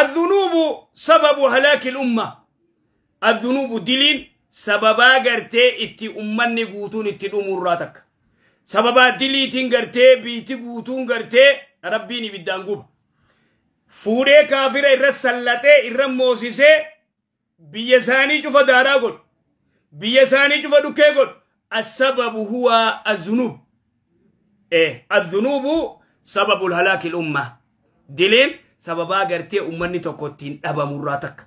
الذنوب سبب هلاك الأمة الذنوب دلين سببا قرتي اتي أمني قوتون اتي الأموراتك سببا دليتين قرتي بيتي قوتون قرتي ربيني بالدانقوب فوري كافر إرى سلطة إرى موسيسة بيساني جفا دارا قل بيساني جفا دوكي قل السبب هو الذنوب إيه الذنوب سبب الهلاك الأمة دلين سببا غرتي امني توكوتين دبا مراتك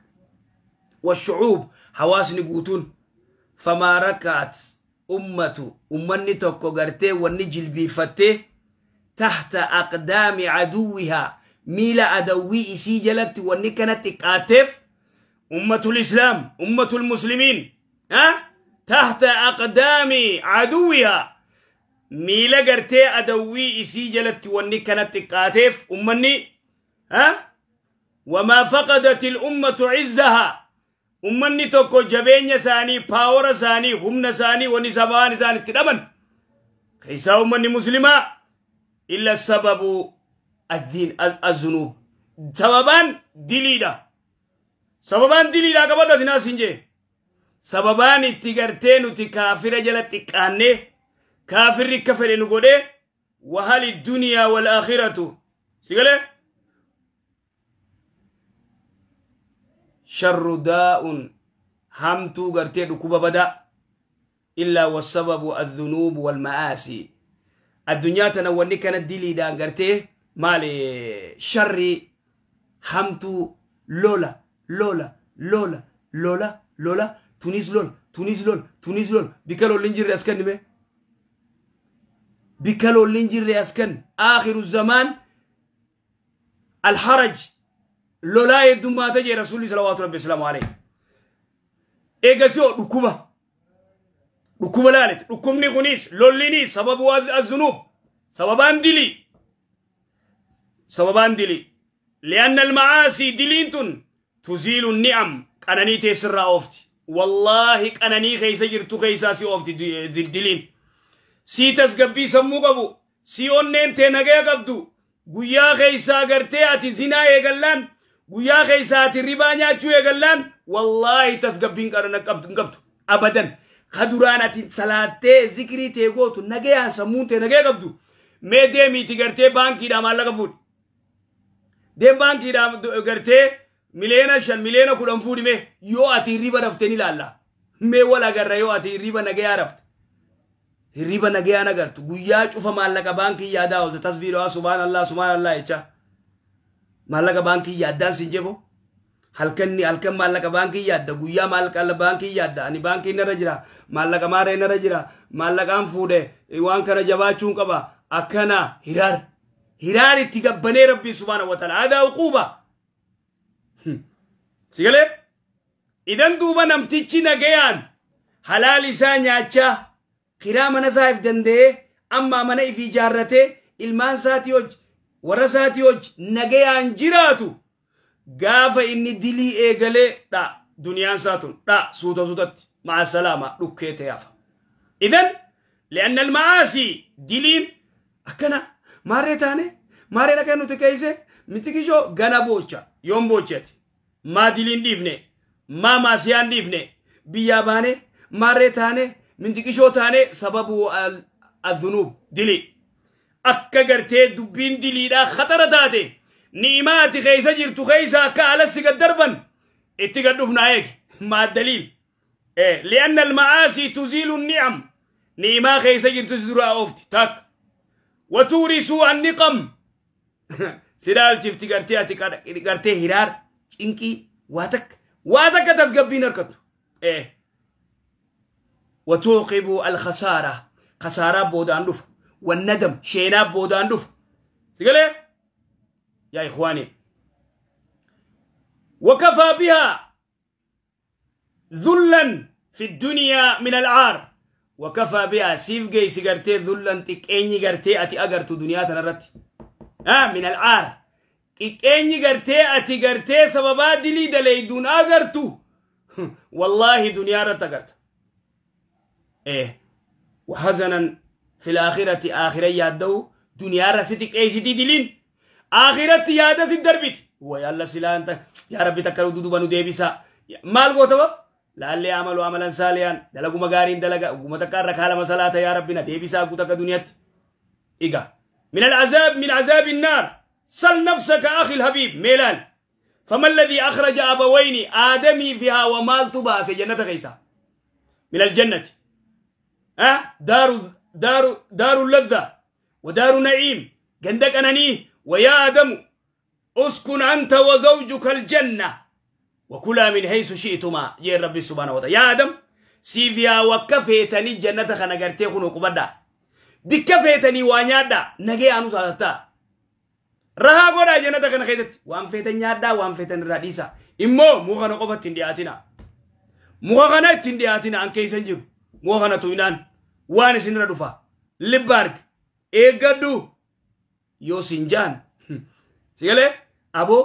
والشعوب حواس نغوتون فما ركعت امته امني توكو غرتي ونجل بيفته تحت اقدام عدوها ميلا ادوي سيجلت ونكنت كاتف امه الاسلام امه المسلمين ها تحت اقدام عدوها ميلا غرتي ادوي سيجلت ونكنت قاتف امني ها وما فقدت الأمة عزها أمني توكو جبين ساني باور ساني هم ساني ونسبان ساني كدمن كيسا أمني مسلمة إلا سبب الدين الذنوب سببان دليلا sababaan diliidhaa qabadhu ati naas hin jee sababaan itti gartee nuti kaafira jala xiqqaannee kaafirri akka fedhe nu godhee wahali duniyaa wal aakhiratu si galee sharru daa'un hamtuu gartee dhukkuba bada illaa wasababu addunuubu walma'aasi addunyaa tana wanni kana diliidhaan gartee maali sharri hamtuu lola lola lola lola lola tunis lola tunis lola tunis lola bika lolli hin jirre as kennime bika lolli hin jirre as kenn aakhiru zamaan alharaj lola heddummaata jee rasuulli salawaatu rabbi islaamu alayhi eegasi oo dhukkuba dhukkuba laalete dhukkubni kunis lollinis sababu azunub sababaan dilii sababaan dilii lianna almacaasii diliin tun tuziilu ni'am qananii teessirraa oofti wallaahi qananii keeysa jirtu keeysaa si oofti diliin sii tasgabbii sammuu qabu sii onneen tee nagaya qabdu guyyaa keeysaa gartee ati zinaa eegallaan غويا خيساتي ربانيا جوي قلن والله تسقبين قرنا قبضن قبضو أبدا خدورانا تين صلاة زكري تيغو تو نغيا سمون تي نغيا قبضو مي دي مي تي گرتي بانكي دا مالا قفود دي بانكي دا گرتي ملينا شن ملينا قرن فود مي يو اتي ربا رفتني لالا مي والا گر يو اتي ربا نغيا رفت ربا نغيا نغرت غويا چوفا مالا قبانكي يادا وزا تسبيروها سبحان الله سبحان الله اچا maallaqa baankii yaaddaan sin jebo halkanni halkan maallaqa baankii yaadda guyyaa maallaqa baankii yaadda ani baankii narra jira maallaqa maaree narra jira maallaqaan fuudhe waan kana jabaachuun qaba akkana hiraar hiraar itti gabbanee rabbii subhaana wa taala haadaa uquuba sigalee idan duuba namtichi nagayaan halaal isaa nyaachaa kiraa mana isaa if danda'ee ammaa mana ifii jaarratee ilmaan saati hojii warra isaatii hoji nagayaan jiraatu gaafa inni dilii eegalee dha duniyaan isaa tun dha suuta suutatti ma'a salaamaa dhukkee ta'eefa. Idan li'anna maasii diliin akkana maaree taane maaree dhaqee nuti keeyse miti kishoo gana boocha yoon boocheeti maa diliin dhiifne maa maasiyaan dhiifne biyyaa baane maaree taane miti kishoo taane sababu adhunuub dilii. akka gartee dubbiin diliidhaa khatara taate niimaa ati keessa jirtu keessa akka alassi gad darban itti gad dhufnaa eegi maa daliil li'anna almacaasii tuziilu ni'am niimaa keessa jirtu si duraa oofti takka watuuri suu'an niqam silaalchifti gartee ati gartee hiraara cinqii waa takka waa takka tasgabbiin harkattu وتوقب الخسارة خسارة بودان دفع والندم شينا بودان دف سيقول يا إخواني وكفى بها ذلا في الدنيا من العار وكفى بها سيف جي سيغرتي ذلا اني غرتي أتي أغرت دنيا تنرت آه من العار اني غرتي أتي غرتي سببا دلي دلي دون أغرتو والله دنيا رتغرت إيه وحزنا في الآخرة آخرة يادو دنيا رسيتك أي سيتي دلين آخرة يادا سيت دربت ويا الله سلا أنت يا ربي تكرو دودو بنو ديبسا مال قوتوا لعلي عملوا عملا صالحا دلقو مغارين دلقا وما تكرر ركالة مسألة يا ربنا ديبسا قوتك دنيا إيقا من العذاب من عذاب النار سل نفسك أخي الحبيب ميلان فما الذي أخرج أبوين آدمي فيها ومال تباس جنة غيسا من الجنة أه دار دار دار اللذة ودار نعيم جندك أنانيه ويا آدم اسكن أنت وزوجك الجنة وكلا من حيث شئتما يا ربي سبحانه وتعالى يا آدم سيفيا وكفيتني جنة خنقرتي خنو قبدا بكفيتني وانيادا نجي أنو سالتا rahaa godhaa jannata kana keessatti waan feetan nyaaddaa waan feetan irraa dhiisa immoo muka kana qofa ittiin dhiyaatina muka kana ittiin dhiyaatina an keeysan muka kana tuinaan waan isinirra dhufa libba arg eeggadhu yoo sinjaan sigalee aboo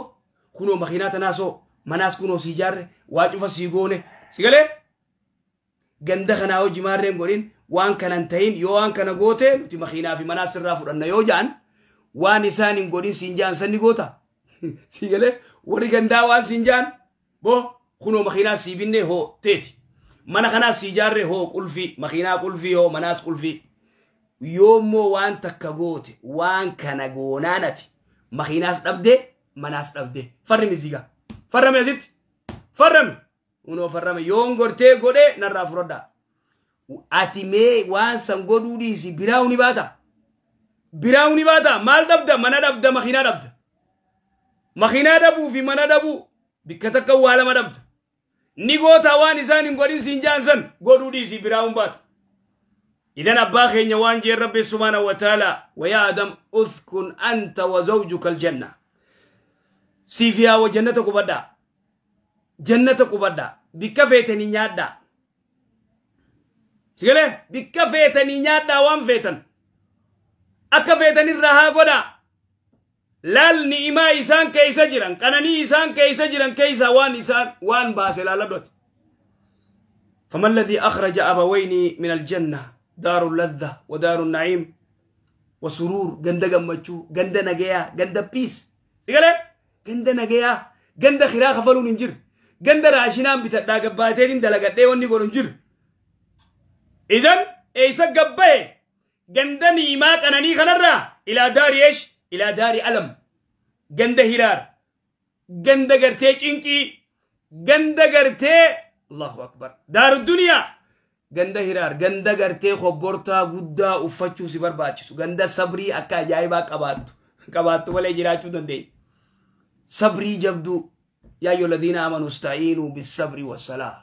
kunoo makiinaa tanaasoo manaas kunoo si ijaarre waa cufa si goone sigalee ganda kanaa hojii maarreen godhin waan kanan ta'in yoo waan kana goote nuti makiinaa fi manaas sirraa fudhanna yoo jaan waan isaan hin godhin siin jaan sanni goota sigalee warri gandaa waan siin jaan boo kunoo makiinaa sii hoo teeti mana kanaas si ijaarre hoo qulfii makiinaa qulfii hoo manaas qulfii yoommoo waan takka goote waan kana goonaan ati makiinaas dhabde manaas dhabde farri miziga farrame asitti farrame unoo farrame yoon gortee godhe narraa fudhadha ati mee waan san godhuu dhiisi biraa uni baata biraa uni baata maal dhabda mana dhabda makiinaa dhabda makiinaa dhabuu fi mana dhabuu bikka takka waa lama dhabda nigoota waan isaan hin godhin siin jaansan godhuudhiisi biraa humbaatu إذن أباخ ينوانجي ربي سبحانه وتعالى ويا آدم أذكن أنت وزوجك الجنة سيفيا وجنة بدا جنة بدا بكفيتني نيادا سيقول بكفيتني نيادا وان فيتن أكفيتني الرها قدا لال ني إما إسان كيسا جران كناني إسان كيسا جران كيسا وان إسان وان باسي لالدوت فما الذي أخرج أبويني من الجنة دار اللذة ودار النعيم وسرور غندا غمتشو غندا نجيا غندا بيس سيقال غندا نجيا غندا خيرا خفلو ننجر غندا راشنام بيتا دا قباتين دا لغت ديوان نيقول ننجر إذن إيسا قبائي غندا نيما كناني خنر را إلى دار يش إلى دار ألم جند هلال جند قرتي تشنكي جند قرتي الله أكبر دار الدنيا جند هلال جند قرتي خبرتا قدا وفتشو سبر باتشو جند صبري أكا جايبا كباتو كباتو ولا جراتو دندي صبري جبدو يا أيها الذين آمنوا استعينوا بالصبر والصلاة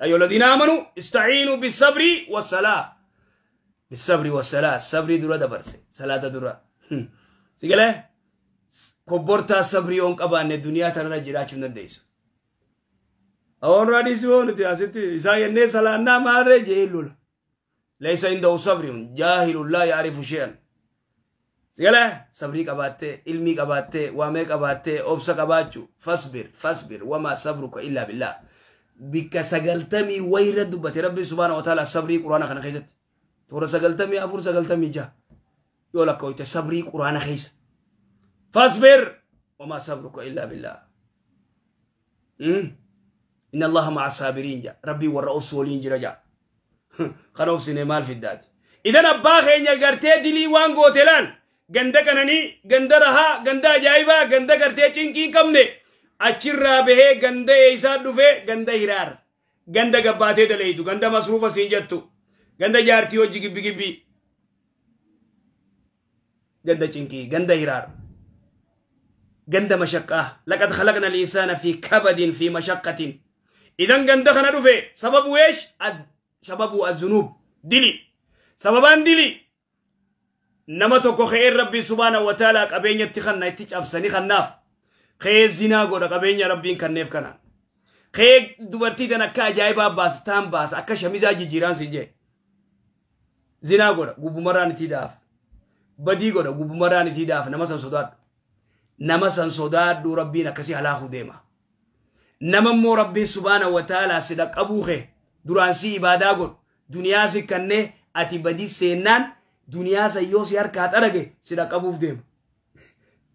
يا أيها الذين آمنوا استعينوا بالصبر والصلاة بالصبر والصلاة الصبر درا دبرسي صلاة درا sigalee kobbortaa sabrii oon qabaanne duniyaa tanarra jiraachuun dandeessu. Awwaarraadis yoo nuti asitti isaa jennee salaannaa maarree jee lula. Leessa hinda'u sabriin jaahilullaa yaarifu she'an. Sigalee sabrii qabaattee ilmii qabaattee waamee qabaattee obsa qabaachuu fasbir fasbir wamaa sabruka illaa billaa. Bikka sagaltamii wayira dubbate rabbi subhaana wa taala sabrii quraana kana keessatti. Toora sagaltamii afur sagaltamii jaha. يولك ويت صبري قران خيس فاصبر وما صبرك الا بالله مم. ان الله مع الصابرين جا. ربي ورؤوس ولين جرجا خروف سينما في الدات اذا ابا خينيا غرتي دلي وان غوتلان غندا كنني غندا رها غندا جايبا غندا غرتي چينكي كمني اچرا به غندا ايسا دوفه غندا هيرار غندا غباتي دليتو غندا مصروفه سينجتو غندا جارتي وجي بي بي جند شنكي جند هرار جند مشقة لقد خلقنا الإنسان في كبد في مشقة إذا جند خنا في سبب ويش سبب الذنوب دلي سببان دلي نما توكو خير ربي سبحانه وتعالى قبينة تخنا يتيج أبسني خناف خير زنا قولا قبينة ربي كنف كنا خير دوبرتي تنا كأجايبا باس تام باس أكا شميزا جيران سيجي زنا قولا قبو مران تيداف badii godha gubbuma raanitiidhaaf nama san sodaadhu. Nama san sodaadhu rabbiin akkasii halaakuu deema. Nama immoo rabbiin subaana wataalaa si dhaqqabuuhe duraan si ibaadaa godhu duniyaa si kannee ati badii seennaan duniyaa san yoo si harkaa xarage si dhaqqabuuf deema.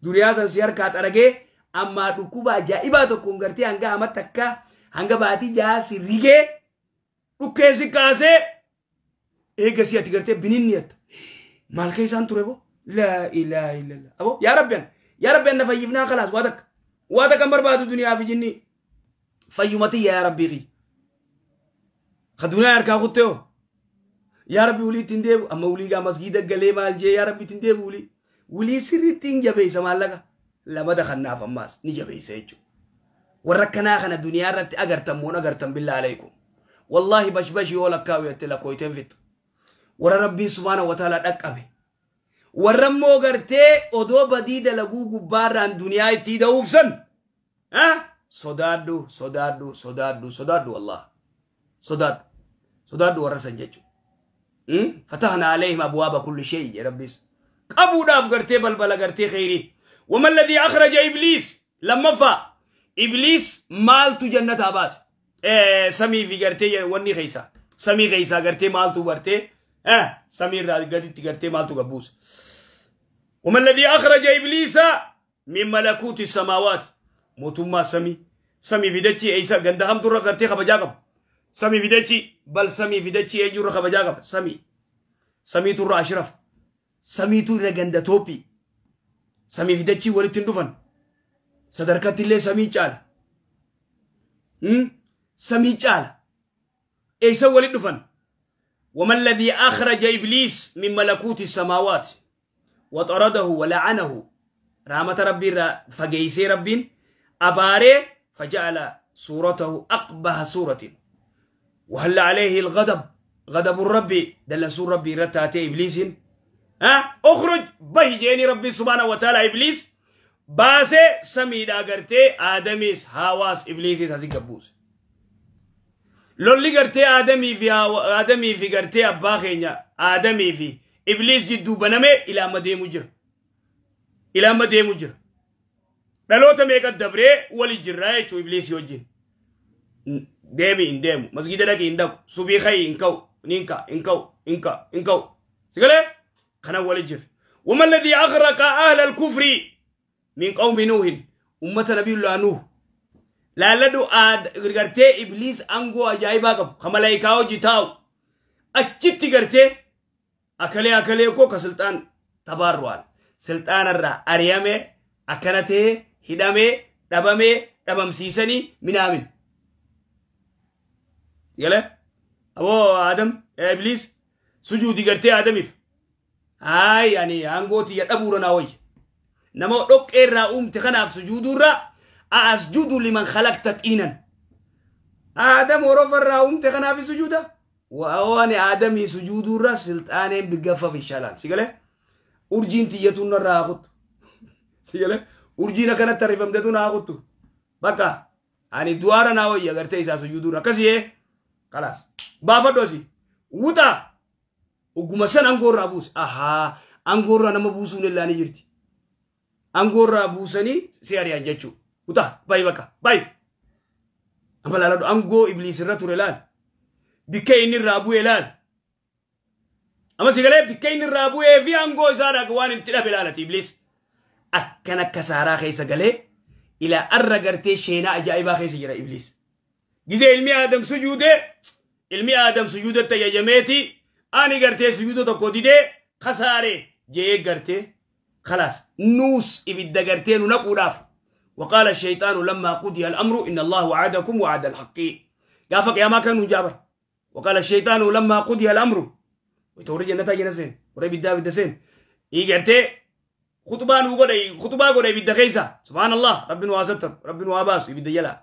Duniyaa san si harkaa xaragee ammaa dhukkuba ajaa'ibaa tokkoon gartee hanga amatti akka hanga baatii jahaa si rigee dhukkee si kaasee eega si ati gartee bininni yatta. مالك إنسان تربو لا إله إلا الله أبو يا ربي أنا يا ربي أنا فيفنا خلاص وادك وادك أمر بعد الدنيا في جني فيومتي يا ربي غي خدونا يا ركا خطيو يا ربي ولي تنديب أما ولي قا مسجد قلي مال جي يا ربي تنديب ولي ولي سري تنجبي سمالك لما دخلنا فماس نجبي سيجو وركنا خنا دنيا رت أجر تمون أجر تم بالله عليكم والله بش بشي ولا كاوي تلا كويتين فيت warra rabbiin subhaanahu wataalaa dhaqqabe warra immoo gartee odoo badii dalaguu gubbaarraan duniyaa ittii da'uuf san sodaadhu sodaadhu sodaadhu sodaadhu wallah sodaadhu sodaadhu warra san jechuudha fatahna alayhim abwaaba kulli shay jee rabbiis qabuudhaaf gartee balbala gartee kheyrii wama alladhii akhraja ibliis lammaffaa ibliis maaltu jannataa baase samii fi gartee wanni keeysa samii keeysaa gartee maaltu bartee ها آه، سمير قد تقرتي مالتو قبوس وما الذي أخرج إبليس من ملكوت السماوات موتما سمي سمي فيدتي إيسا قندهم درة قرتي خبجاقب سمي فيدتي بل سمي فيدتي أجور خبجاقب سمي سمي تر أشرف سمي تر قند توبي سمي فيدتي ولي تندفن الله سمي جال سمي جال إيسا ولي وما الذي أخرج إبليس من ملكوت السماوات وطرده ولعنه رحمة ربي فجيسي ربي أباري فجعل صورته أقبه صورة وهل عليه الغضب غضب الرب دل سور ربي رتاتي إبليس ها أخرج به جيني ربي سبحانه وتعالى إبليس باسي سمي قرتي آدميس هاواس إبليس هزي قبوسي lolli gartee aadamii fi gartee abbaa keenya aadamii fi ibliis jidduu banamee ilaama deemu jira ilaama deemu jira dhaloota meeqa dabree wali jirraa jechuu ibliisii wajjin deemi hin deemu masgida dhaqi hin dhaqu subii kayi hin ka'u ninka hin ka'u hin ka'u hin ka'u sigalee kana wali jira wama alladii aghraqa ahla alkufri min qawmi nuuhin ummata nabiyullaa nuuh laaladhu gartee ibliis aangoo ajaa'ibaa qabu ka malaayikaa hojii taa'u achitti gartee akalee akalee koo ka siltaan tabaarru'aan silxaanarraa ari'amee akkana ta'ee hidhamee dhabamee dhabamsiisanii minamin Gale aboo Adam ibliis sujuudi gartee Adamiif haay ani aangootii ya dhabuura naa wayya nama dhoqqeerraa uumte kanaaf sujuuduurraa. أسجد لمن خلقت طينا آدم ورف الراوم تغنى في سجوده وأوان آدم سجود الرأس سلطان بقفة في الشلال سيقول أرجين تيتون الراغط سيقول أرجين كانت ترفم تتون راغط بقى أني دوارا ناوي يغرتي إسا سجود الرأس إيه؟ خلاص بافا دوسي وطا وقما سن أنقور أبوس أها أنقور نما بوسون اللاني جرتي أنقور أبوسني سياري أنجتشو uta bay baka bay amala lado ango iblis ratu relal bikaini rabu elal ama sigale bikaini rabu e vi ango zara gwan imtila bilalati iblis akkana kasara khaysa gale ila arra garte shayna ajaiba khaysa jira iblis gize ilmi adam sujude ilmi adam sujude tayajameti ani garte sujude tokko dide khasare je garte خلاص نوس ابدا غرتين ونقوداف وقال الشيطان لما قضي الأمر إن الله وعدكم وعد الحق قافك يا ما كانوا جابر وقال الشيطان لما قضي الأمر وتورج النتاج نسين ورب الدابد دسين إيجرتي خطبان نقول خطبا قول يبدا كيسا سبحان الله ربنا واسطر ربنا واباس يبدا إيه جلا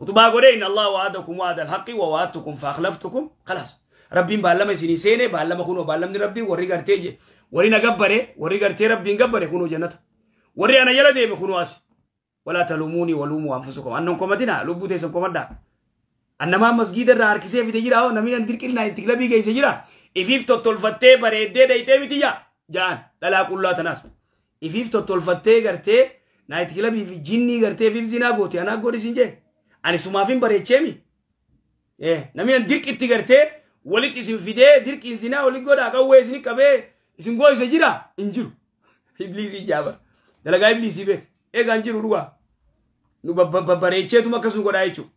خطبة قول إن الله وعدكم وعد الحق ووعدتكم فأخلفتكم خلاص ربين بعلم سيني سيني بعلم خونو بعلم ربي وري وري ورينا وري وريجرتي ربي جبره خونو جنة وري أنا يلا دي بكونوا أسي wala talumuni walumu anfusukum annon komatina lubbuu teessan komaddaa annamaa masgiida irraa harkisee fide jira oo namni dirqilnaa itti kilabii geesse jira ifiif tottolfattee bareeddee dayitee miti jaa jaan dhalaa qullaa tanaas ifiif tottolfattee gartee naayitti kilabii fi jinnii gartee fiif zinaa goote anaa godhisin jee ani sumaafin bareecheemi namni dirqitti gartee walitti isin fidee dirqiin zinaa walitti godhaa qawwee isin qabee isin gooyse jira hin jiru ibliisii jaaba dalagaa ibliisii beeka eganjirurwa nubabbabbareecheetuma akkasuma godhaa jechuudha.